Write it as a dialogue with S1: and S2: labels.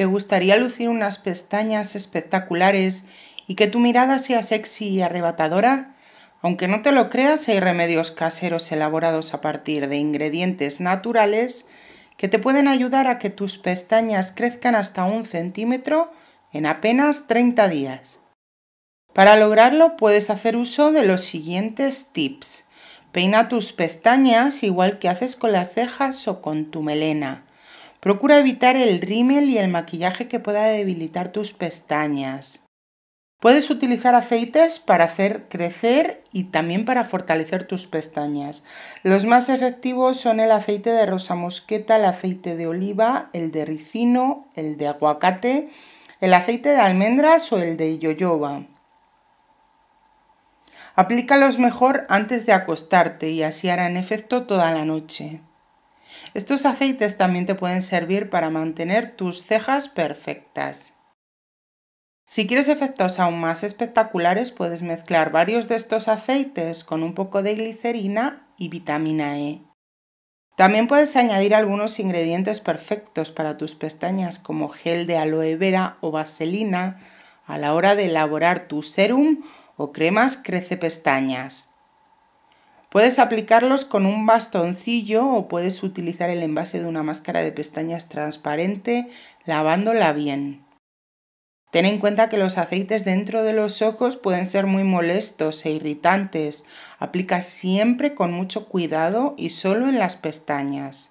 S1: ¿Te gustaría lucir unas pestañas espectaculares y que tu mirada sea sexy y arrebatadora? Aunque no te lo creas, hay remedios caseros elaborados a partir de ingredientes naturales que te pueden ayudar a que tus pestañas crezcan hasta un centímetro en apenas 30 días. Para lograrlo puedes hacer uso de los siguientes tips. Peina tus pestañas igual que haces con las cejas o con tu melena. Procura evitar el rímel y el maquillaje que pueda debilitar tus pestañas. Puedes utilizar aceites para hacer crecer y también para fortalecer tus pestañas. Los más efectivos son el aceite de rosa mosqueta, el aceite de oliva, el de ricino, el de aguacate, el aceite de almendras o el de yoyoba. Aplícalos mejor antes de acostarte y así en efecto toda la noche. Estos aceites también te pueden servir para mantener tus cejas perfectas. Si quieres efectos aún más espectaculares, puedes mezclar varios de estos aceites con un poco de glicerina y vitamina E. También puedes añadir algunos ingredientes perfectos para tus pestañas como gel de aloe vera o vaselina a la hora de elaborar tu serum o cremas crece pestañas. Puedes aplicarlos con un bastoncillo o puedes utilizar el envase de una máscara de pestañas transparente lavándola bien. Ten en cuenta que los aceites dentro de los ojos pueden ser muy molestos e irritantes. Aplica siempre con mucho cuidado y solo en las pestañas.